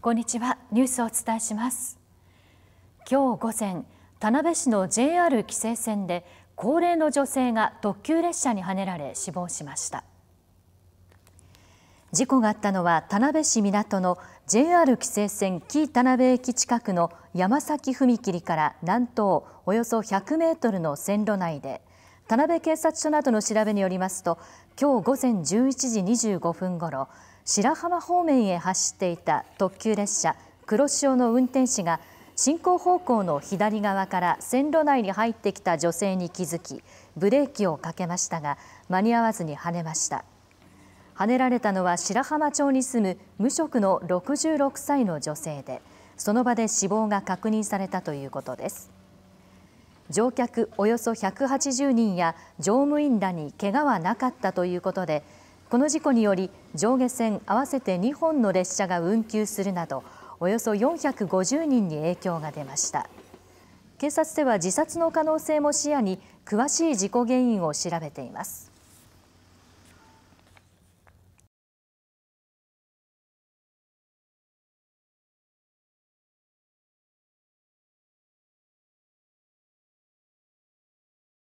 こんにちはニュースをお伝えします今日午前田辺市の JR 紀勢線で高齢の女性が特急列車にはねられ死亡しました事故があったのは田辺市港の JR 紀勢線紀田辺駅近くの山崎踏切から南東およそ100メートルの線路内で田辺警察署などの調べによりますと今日午前11時25分ごろ白浜方面へ走っていた特急列車黒潮の運転士が進行方向の左側から線路内に入ってきた女性に気づきブレーキをかけましたが間に合わずに跳ねました跳ねられたのは白浜町に住む無職の66歳の女性でその場で死亡が確認されたということです乗客およそ180人や乗務員らにけがはなかったということでこの事故により上下線合わせて2本の列車が運休するなどおよそ450人に影響が出ました警察では自殺の可能性も視野に詳しい事故原因を調べています